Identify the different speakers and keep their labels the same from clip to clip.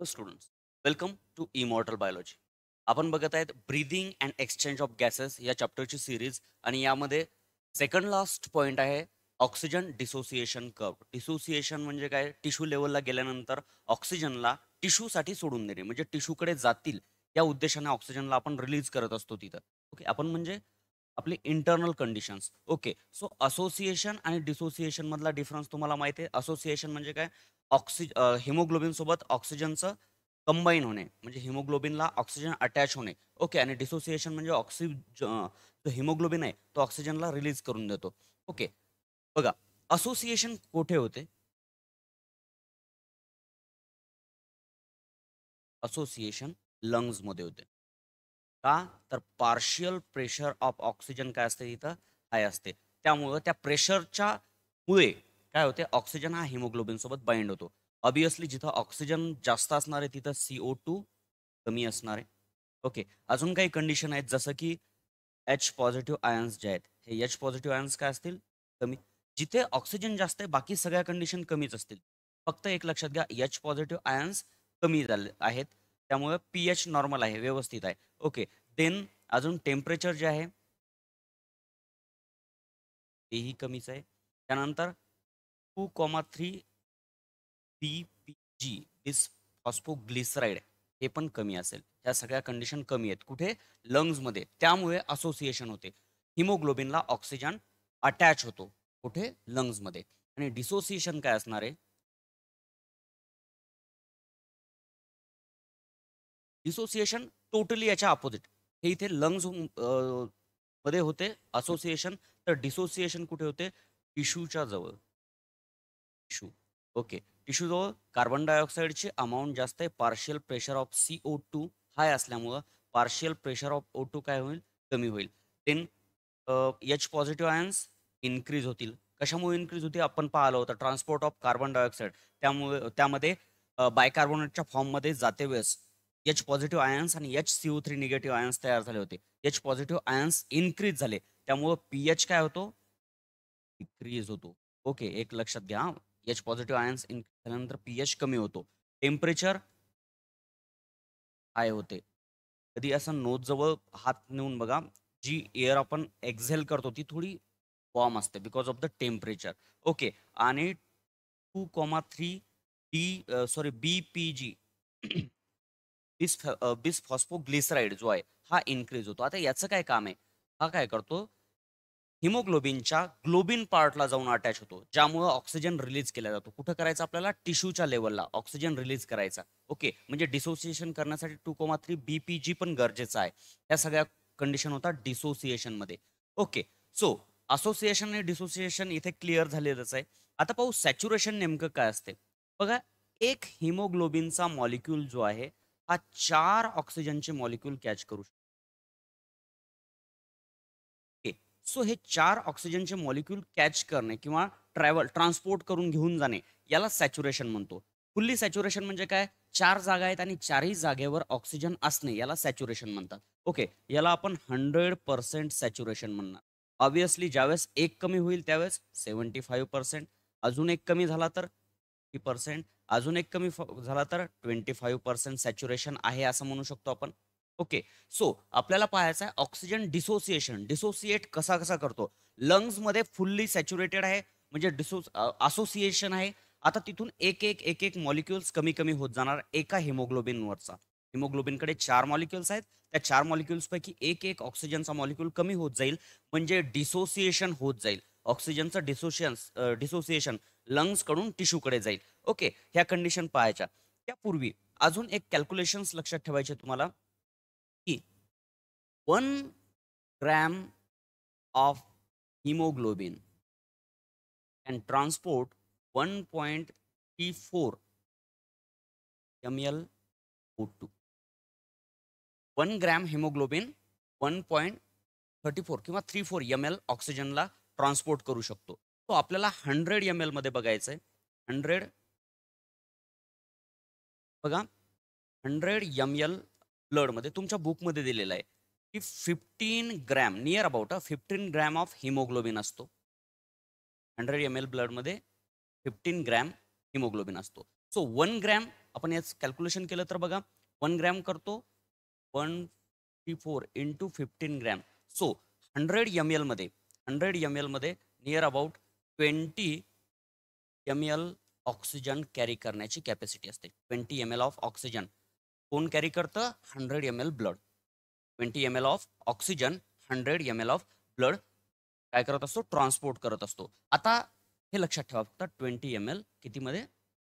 Speaker 1: hello welcome to
Speaker 2: immortal biology आपण बघत आहेत breathing and exchange of gases या चॅप्टरची सिरीज आणि यामध्ये सेकंड लास्ट पॉईंट आहे ऑक्सिजन डिसोसिएशन कर्व डिसोसिएशन म्हणजे काय टिश्यू लेवलला गेल्यानंतर ऑक्सिजनला टिश्यूसाठी सोडून देणे म्हणजे टिश्यूकडे जातील या उद्देशाने ऑक्सिजनला आपण रिलीज करत असतो तिथं ओके आपण म्हणजे आपली internal conditions okay so association आणि डिसोसिएशन मधला डिफरन्स तुम्हाला माहिती आहे असोसिएशन म्हणजे काय हिमोग्लोबिन सोबत ऑक्सिजनचं कंबाईन होणे म्हणजे हिमोग्लोबिनला ऑक्सिजन अटॅच होणे ओके आणि डिसोसिएशन म्हणजे ऑक्सिज जो हिमोग्लोबिन आहे तो ऑक्सिजनला रिलीज करून देतो ओके बघा असोसिएशन कुठे होते
Speaker 1: असोसिएशन
Speaker 2: मध्ये होते का तर पार्शियल प्रेशर ऑफ ऑक्सिजन काय असते तिथं हाय असते त्यामुळं त्या प्रेशरच्या मुळे काय होते ऑक्सिजन हा हिमोग्लोबिन सोबत बाइंड होतो ऑब्विसली जिथं ऑक्सिजन जास्त असणार आहे तिथं ओ टू कमी असणार आहे ओके अजून काही कंडिशन आहेत जसं की एच पॉझिटिव्ह आयन्स जे आहेत हे एच पॉझिटिव्ह आयन्स काय असतील कमी जिथे ऑक्सिजन जास्त आहे बाकी सगळ्या कंडिशन कमीच असतील फक्त एक लक्षात घ्या एच पॉझिटिव्ह आयन्स कमी झाले आहेत त्यामुळे पी एच नॉर्मल आहे व्यवस्थित आहे ओके देन अजून टेम्परेचर जे आहे तेही कमीच आहे त्यानंतर two comma three B P G is phosphoglyceride हे पण कमी असेल या सगळ्या कंडिशन कमी आहेत कुठे लंग्समध्ये त्यामुळे असोसिएशन होते हिमोग्लोबिनला ऑक्सिजन अटॅच होतो कुठे लंग्समध्ये आणि डिसोसिएशन काय असणार डिसोसिएशन टोटली याच्या अपोजिट हे इथे लंग्स मध्ये होते असोसिएशन तर डिसोसिएशन कुठे होते टिश्यूच्या जवळ टिश्यू ओके टिश्यूजवळ कार्बन डायऑक्साईडची अमाऊंट जास्त आहे partial pressure of C O two high असल्यामुळं partial pressure of O two काय होईल कमी होईल then H positive ions increase होतील कशामुळे इन्क्रीज होते आपण पाहिलं होतं ट्रान्सपोर्ट ऑफ कार्बन डायऑक्साईड त्यामुळे त्यामध्ये बायकार्बोनेटच्या फॉर्ममध्ये जाते वेळेस एच पॉझिटिव्ह आयन्स आणि H C O three negative ions तयार झाले होते एच पॉझिटिव्ह आयन्स इन्क्रीज झाले त्यामुळं पी एच काय होतो इन्क्रीज होतो ओके एक लक्षात घ्या एच पॉझिटिव्ह आयन्स इन्क्रीज झाल्यानंतर पी एच कमी होतो टेम्परेचर हाय होते कधी असं जवळ हात नेऊन बघा जी एअर आपण एक्झेल करतो ती थोडी वॉर्म असते because of the temperature okay आणि two comma three D sorry B P G bis bis ग्लिसराईड जो आहे हा इन्क्रीज होतो आता याचं काय काम आहे हा काय करतो हिमोग्लोबिनच्या ग्लोबिन पार्टला जाऊन अटॅच होतो ज्यामुळे ऑक्सिजन रिलीज केला जातो कुठं करायचं आपल्याला टिश्यूच्या लेवलला ऑक्सिजन रिलीज करायचा ओके म्हणजे डिसोसिएशन करण्यासाठी टू कोमा थ्री बीपीजी पण गरजेचं आहे या सगळ्या कंडिशन होता मध्ये ओके सो असोसिएशन आणि डिसोसिएशन इथे क्लिअर झालेलंच आहे आता पाहू सॅच्युरेशन नेमकं काय असते बघा एक हिमोग्लोबिनचा मॉलिक्यूल जो आहे हा चार ऑक्सिजनचे मॉलिक्यूल कॅच करू सो हे चार ऑक्सिजनचे मॉलिक्यूल कॅच करणे किंवा ट्रॅव्हल ट्रान्सपोर्ट करून घेऊन जाणे याला सॅच्युरेशन म्हणतो फुल्ली सॅच्युरेशन म्हणजे काय चार जागा आहेत आणि चारही जागेवर ऑक्सिजन असणे याला सॅच्युरेशन म्हणतात ओके याला आपण हंड्रेड पर्सेंट सॅच्युरेशन म्हणणार ऑब्विसली ज्यावेळेस एक कमी होईल त्यावेळेस सेवन्टी फाईव्ह पर्सेंट अजून एक कमी झाला तर पर्सेंट अजून एक कमी झाला तर ट्वेंटी फाईव्ह पर्सेंट सॅच्युरेशन आहे असं म्हणू शकतो आपण ओके सो आपल्याला पाहायचं आहे ऑक्सिजन डिसोसिएशन डिसोसिएट कसा कसा करतो लंग्समध्ये फुल्ली सॅच्युरेटेड आहे म्हणजे डिसो असोसिएशन आहे आता तिथून एक एक एक एक मॉलिक्युल्स कमी कमी होत जाणार एका हिमोग्लोबिनवरचा हिमोग्लोबिनकडे चार मॉलिक्युल्स आहेत त्या चार मॉलिक्युल्सपैकी एक एक ऑक्सिजनचा मॉलिक्युल कमी होत जाईल म्हणजे डिसोसिएशन होत जाईल ऑक्सिजनचं डिसोशियन्स डिसोसिएशन लंग्सकडून टिश्यूकडे जाईल ओके ह्या कंडिशन पाहायच्या त्यापूर्वी अजून एक कॅल्क्युलेशन्स लक्षात ठेवायचे तुम्हाला की one gram
Speaker 1: of haemoglobin can transport one point three four M L O two
Speaker 2: one gram haemoglobin one point thirty four किंवा थ्री फोर एम एल ऑक्सिजनला ट्रान्सपोर्ट करू शकतो तो आपल्याला हंड्रेड एम मध्ये बघायचं आहे हंड्रेड बघा हंड्रेड एम एल ब्लडमध्ये तुमच्या बुकमध्ये दिलेलं आहे की fifteen gram near about fifteen gram of haemoglobin असतो हंड्रेड एम एल ब्लडमध्ये फिफ्टीन ग्रॅम हिमोग्लोबिन असतो सो वन ग्रॅम आपण याच कॅल्क्युलेशन केलं तर बघा वन ग्रॅम करतो वन फी four into fifteen gram so hundred M एलमध्ये हंड्रेड एम एलमध्ये near about twenty M L oxygen carry करण्याची कॅपॅसिटी असते twenty M L of oxygen कोण कॅरी करतं hundred M L blood twenty M L of oxygen hundred M L of blood काय करत असतो transport करत असतो आता हे लक्षात ठेवा फक्त ट्वेंटी एम एल कितीमध्ये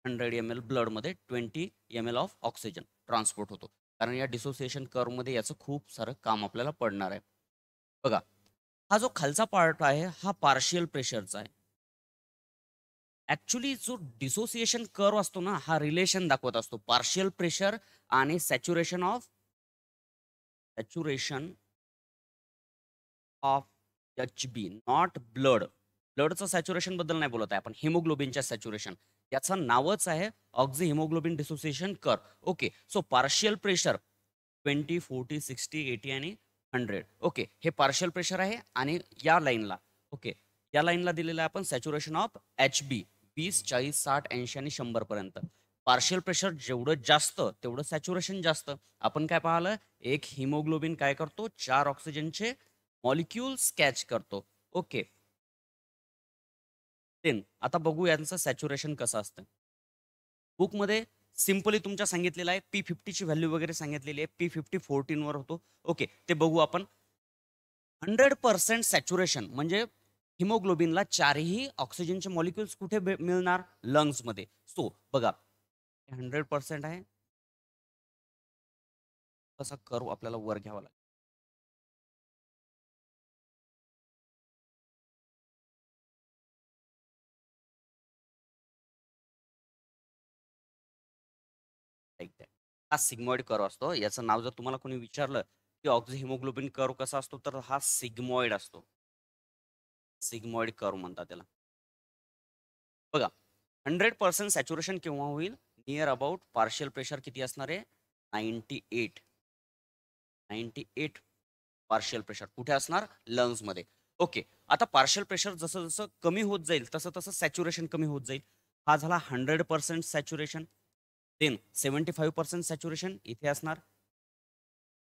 Speaker 2: हंड्रेड एम एल ब्लडमध्ये twenty M L of oxygen transport होतो कारण या डिसोसिएशन कर्वमध्ये याचं खूप सारं काम आपल्याला पडणार आहे बघा हा जो खालचा पार्ट आहे हा पार्शियल प्रेशरचा आहे ऍक्च्युली जो डिसोसिएशन कर्व असतो ना हा रिलेशन दाखवत असतो पार्शियल प्रेशर आणि saturation of saturation of H B not blood ब्लडचं सॅच्युरेशन बद्दल नाही बोलत आहे आपण हिमोग्लोबिनच्या सॅच्युरेशन याचं नावच आहे oxy haemoglobin dissociation curve okay so partial pressure twenty forty sixty eighty आणि हंड्रेड ओके हे पार्शियल प्रेशर आहे आणि या लाईनला ओके या लाईनला दिलेलं आहे आपण सॅच्युरेशन ऑफ एच बी वीस चाळीस साठ ऐंशी आणि शंभर पर्यंत पार्शियल प्रेशर जेवढं जास्त तेवढं सॅच्युरेशन जास्त आपण काय पाहिलं एक हिमोग्लोबिन काय करतो चार ऑक्सिजनचे मॉलिक्युल्स कॅच करतो ओके देन आता बघू यांचं सॅच्युरेशन कसं असतं बुकमध्ये सिम्पली तुमच्या सांगितलेलं आहे पी फिफ्टीची व्हॅल्यू वगैरे सांगितलेली आहे पी फिफ्टी फोर्टीनवर होतो ओके ते बघू आपण हंड्रेड पर्सेंट सॅच्युरेशन म्हणजे हिमोग्लोबिनला चारही ऑक्सिजनचे मॉलिक्युल्स कुठे मिळणार लंग्समध्ये सो बघा हंड्रेड पर्सेंट आहे
Speaker 1: कसा कर्व आपल्याला वर घ्यावा लागेल
Speaker 2: हा सिग्मॉइड कर्व असतो याचं नाव जर तुम्हाला कोणी विचारलं की ऑक्झी हिमोग्लोबिन कर्व कसा असतो तर हा सिग्मॉइड असतो सिग्मॉइड कर्व म्हणतात त्याला बघा हंड्रेड पर्सेंट सॅच्युरेशन केव्हा होईल नियर अबाउट पार्शियल प्रेशर किती असणार आहे ninety eight ninety eight partial pressure कुठे असणार लंग्समध्ये ओके आता पार्शियल प्रेशर जसं जसं कमी होत जाईल तसं तसं सॅच्युरेशन कमी होत जाईल हा झाला hundred percent saturation then seventy five percent saturation इथे असणार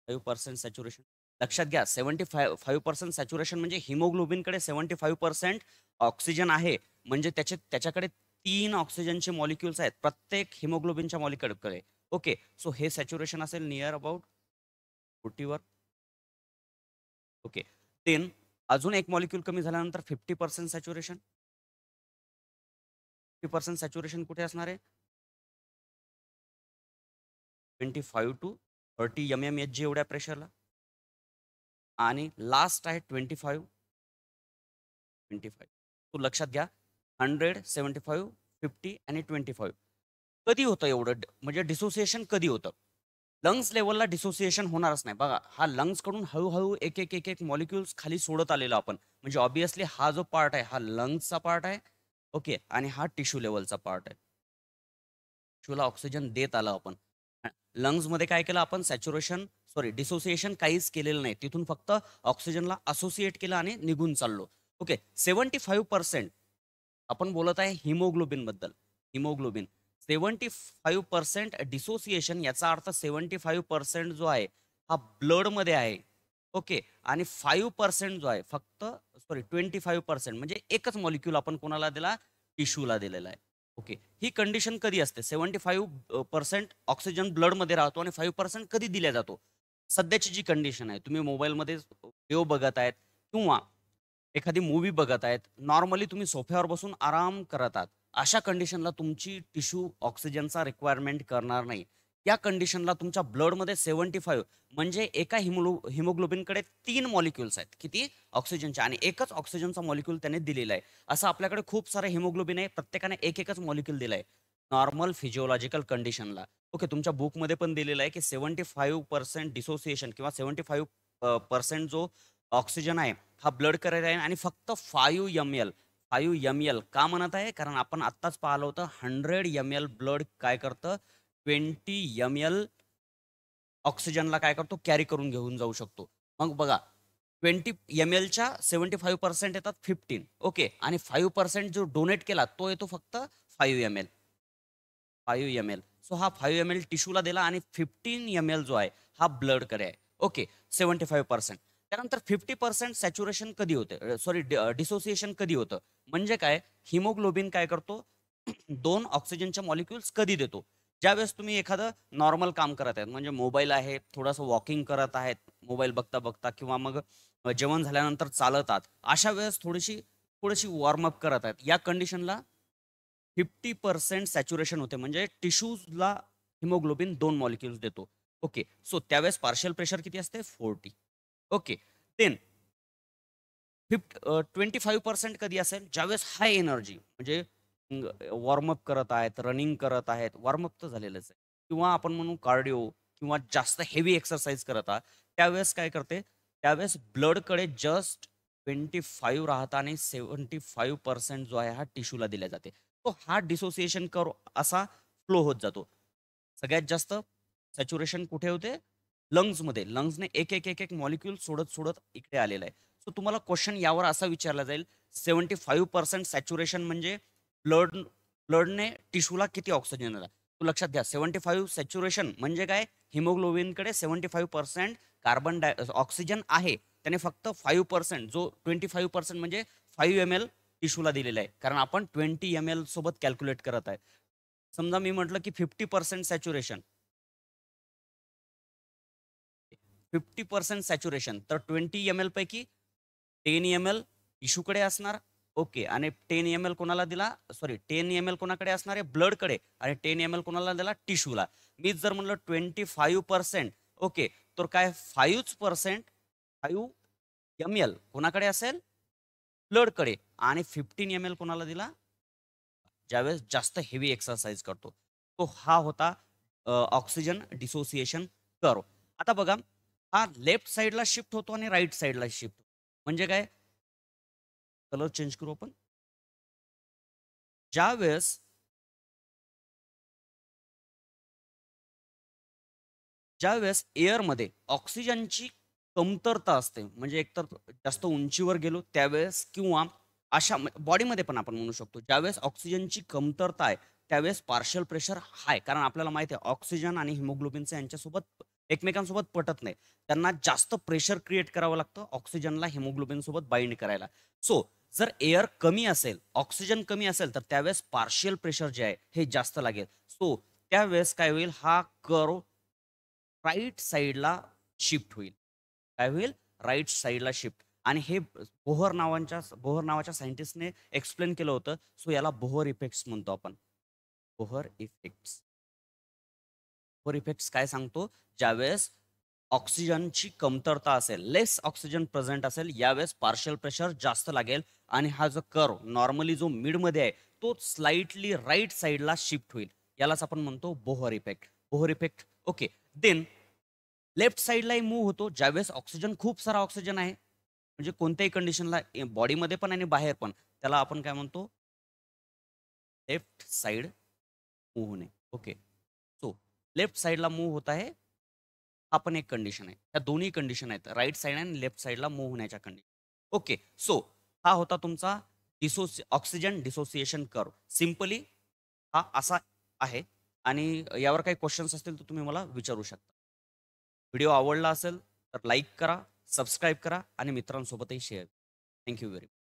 Speaker 2: फाईव्ह पर्सेंट सॅच्युरेशन लक्षात घ्या seventy five five percent saturation म्हणजे हिमोग्लोबिनकडे सेवन्टी फाईव्ह पर्सेंट ऑक्सिजन आहे म्हणजे त्याचे त्याच्याकडे तीन ऑक्सिजनचे मॉलिक्युल्स आहेत प्रत्येक हिमोग्लोबिनच्या मॉलिक्युलकडे ओके सो हे सॅच्युरेशन असेल नियर अबाउट फोर्टीवर ओके देन अजून एक
Speaker 1: मॉलिक्युल कमी झाल्यानंतर fifty percent saturation fifty percent saturation कुठे असणार आहे twenty five to thirty
Speaker 2: M M H G एवढ्या प्रेशरला आणि लास्ट आहे ट्वेंटी फाईव्ह ट्वेंटी फाईव्ह तू लक्षात घ्या हंड्रेड सेवन्टी फाईव्ह फिफ्टी आणि ट्वेंटी फाईव्ह कधी होतं एवढं म्हणजे डिसोसिएशन कधी होतं लंग्स लेवलला डिसोसिएशन होणारच नाही बघा हा लंग्सकडून हळूहळू एक एक एक एक मॉलिक्युल्स खाली सोडत आलेलो आपण म्हणजे ऑब्विसली हा जो पार्ट आहे हा लंग्सचा पार्ट आहे ओके आणि हा टिश्यू लेवलचा पार्ट आहे टिश्यूला ऑक्सिजन देत आला आपण मध्ये काय केलं आपण सॅच्युरेशन सॉरी डिसोसिएशन काहीच केलेलं नाही तिथून फक्त ऑक्सिजनला असोसिएट केलं आणि निघून चाललो ओके सेवन्टी फाईव्ह पर्सेंट आपण बोलत आहे हिमोग्लोबिन बद्दल haemoglobin seventy five percent dissociation याचा अर्थ सेव्हन्टी फाईव्ह पर्सेंट जो आहे हा ब्लडमध्ये आहे ओके आणि फाईव्ह पर्सेंट जो आहे फक्त सॉरी ट्वेंटी फाईव्ह पर्सेंट म्हणजे एकच मॉलिक्यूल आपण कोणाला दिला टिश्यूला दिलेला आहे ओके ही कंडिशन कधी असते सेव्हन्टी फाईव्ह पर्सेंट ऑक्सिजन ब्लडमध्ये राहतो आणि फाईव्ह पर्सेंट कधी दिला जातो सध्याची जी कंडिशन आहे तुम्ही मोबाईलमध्ये व्हिडिओ बघत आहेत किंवा एखादी मूवी बघत आहेत नॉर्मली तुम्ही सोफ्यावर बसून आराम करत आहात अशा कंडिशनला तुमची टिश्यू ऑक्सिजनचा रिक्वायरमेंट करणार नाही या कंडिशनला तुमच्या ब्लडमध्ये सेवन्टी फाईव्ह म्हणजे एका हिमो हिमोग्लोबिनकडे तीन मॉलिक्युल्स आहेत किती ऑक्सिजनच्या आणि एकच ऑक्सिजनचा मॉलिक्युल त्याने दिलेला आहे असं आपल्याकडे खूप सारे हिमोग्लोबिन आहे प्रत्येकाने एक एकच मॉलिक्युल दिलं आहे नॉर्मल फिजिओलॉजिकल कंडिशनला ओके तुमच्या बुकमध्ये पण दिलेलं आहे की सेव्हन्टी फाईव्ह पर्सेंट डिसोसिएशन किंवा सेव्हन्टी फाईव्ह पर्सेंट जो ऑक्सिजन आहे हा ब्लड करत आहे आणि फक्त five M L five M L का म्हणत आहे कारण आपण आत्ताच पाहिलं होतं हंड्रेड एम एल ब्लड काय करतं ट्वेंटी एम एल ऑक्सिजनला काय करतो कॅरी करून घेऊन जाऊ शकतो मग बघा ट्वेंटी एम एलच्या सेवन्टी फाईव्ह पर्सेंट येतात फिफ्टीन ओके आणि फाईव्ह पर्सेंट जो डोनेट केला तो येतो फक्त five M L five M L so हा फायू एम एल टिश्यूला दिला आणि फिफ्टीन एम एल जो आहे हा ब्लड करे आहे ओके सेवन्टी फाईव्ह पर्सेंट त्यानंतर फिफ्टी पर्सेंट सॅच्युरेशन कधी होते सॉरी डिसोसिएशन कधी होतं म्हणजे काय हिमोग्लोबिन काय करतो दोन ऑक्सिजनच्या मॉलिक्युल्स कधी देतो ज्यावेळेस तुम्ही एखादं नॉर्मल काम करत आहेत म्हणजे मोबाईल आहे थोडंसं वॉकिंग करत आहेत मोबाईल बघता बघता किंवा मग जेवण झाल्यानंतर चालतात अशा वेळेस थोडीशी थोडीशी वॉर्मअप करत आहेत या कंडिशनला फिफ्टी पर्सेंट सॅच्युरेशन होते म्हणजे टिश्यूजला हिमोग्लोबिन दोन मॉलिक्युल्स देतो ओके सो त्यावेळेस पार्शियल प्रेशर किती असते forty okay then fifty twenty five percent कधी असेल ज्यावेळेस हाय एनर्जी म्हणजे वॉर्मअप करत आहेत रनिंग करत आहेत वॉर्मअप तर झालेलंच आहे किंवा आपण म्हणू कार्डिओ किंवा जास्त हेवी एक्सरसाइज करत आहात त्यावेळेस काय करते त्यावेळेस ब्लडकडे जस्ट ट्वेंटी फाईव्ह राहता आणि सेवन्टी फाईव्ह पर्सेंट जो आहे हा टिश्यूला दिला जाते तो हा डिसोसिएशन कर असा फ्लो होत जातो सगळ्यात जास्त सॅच्युरेशन कुठे होते लंग्जमध्ये लंग्जने एक एक एक एक मॉलिक्युल सोडत सोडत इकडे आलेलं आहे सो तुम्हाला क्वेश्चन यावर असा विचारला जाईल सेव्हन्टी फाईव्ह पर्सेंट सॅच्युरेशन म्हणजे ब्लड ब्लडने टिश्यूला किती ऑक्सिजन आला तो लक्षात घ्या सेव्हन्टी फाईव्ह सॅच्युरेशन म्हणजे काय हिमोग्लोबिनकडे seventy five percent carbon di oxygen आहे त्याने फक्त फाईव्ह पर्सेंट जो ट्वेंटी फाईव्ह पर्सेंट म्हणजे फाईव्ह एम एल टिश्यूला दिलेला आहे कारण आपण ट्वेंटी एम एल सोबत कॅल्क्युलेट करत आहे समजा मी म्हटलं की fifty percent saturation fifty percent saturation तर ट्वेंटी एम एल पैकी टेन एम एल इशूकडे असणार ओके आणि टेन एम एल कोणाला दिला सॉरी टेन एम एल कोणाकडे असणार आहे ब्लडकडे आणि टेन एम एल कोणाला दिला टिश्यूला मी जर म्हणलं ट्वेंटी फाईव्ह पर्सेंट ओके तर काय five percent five M L कोणाकडे असेल ब्लडकडे आणि फिफ्टीन एम एल कोणाला दिला ज्यावेळेस जास्त हेवी एक्सरसाइज करतो तो हा होता ऑक्सिजन डिसोसिएशन कर्व आता बघा हा लेफ्ट साइडला शिफ्ट होतो आणि राईट साइडला शिफ्ट म्हणजे काय
Speaker 1: कलर चेंज करू आपण ज्या वेळेस ज्या वेळेस एअरमध्ये
Speaker 2: ऑक्सिजनची कमतरता असते म्हणजे एकतर जास्त उंचीवर गेलो त्यावेळेस किंवा अशा बॉडीमध्ये पण आपण म्हणू शकतो ज्यावेळेस ऑक्सिजनची कमतरता आहे त्यावेळेस पार्शल प्रेशर हाय कारण आपल्याला माहिती आहे ऑक्सिजन आणि हिमोग्लोबिनचं यांच्यासोबत एकमेकांसोबत पटत नाही त्यांना जास्त प्रेशर क्रिएट करावं लागतं ऑक्सिजनला हिमोग्लोबिन सोबत बाइंड करायला सो जर एअर कमी असेल ऑक्सिजन कमी असेल तर त्यावेळेस पार्शियल प्रेशर जे आहे हे जास्त लागेल सो त्यावेळेस काय होईल हा कर राईट साईडला शिफ्ट होईल काय होईल राईट साईडला शिफ्ट आणि हे बोहर नावांच्या बोहर नावाच्या सायंटिस्टने एक्सप्लेन केलं होतं सो याला बोहर इफेक्ट्स म्हणतो आपण बोहर इफेक्ट्स बोहर इफेक्ट्स काय सांगतो ज्यावेळेस ऑक्सिजनची कमतरता असेल लेस ऑक्सिजन प्रेझेंट असेल यावेळेस पार्शल प्रेशर जास्त लागेल आणि हा जो कर नॉर्मली जो मिडमध्ये आहे तो स्लाइटली राईट साईडला शिफ्ट होईल यालाच आपण म्हणतो Bohr effect Bohr effect okay then left साईडलाही मूव होतो ज्यावेळेस ऑक्सिजन खूप सारा ऑक्सिजन आहे म्हणजे कोणत्याही कंडिशनला बॉडीमध्ये पण आणि बाहेर पण त्याला आपण काय म्हणतो लेफ्ट साइड मूव्ह होणे ओके लेफ्ट साइडला मूव्ह होत आहे हा पण एक कंडिशन आहे या दोन्ही कंडिशन आहेत राईट साईड आणि लेफ्ट साईडला मूव्ह होण्याच्या कंडिशन ओके सो हा होता तुमचा डिसोसि ऑक्सिजन डिसोसिएशन कर सिम्पली हा असा आहे आणि यावर काही क्वेश्चन्स असतील तर तुम्ही मला विचारू शकता व्हिडिओ आवडला असेल तर लाईक करा सबस्क्राईब करा आणि मित्रांसोबतही शेअर थँक्यू व्हेरी
Speaker 1: मच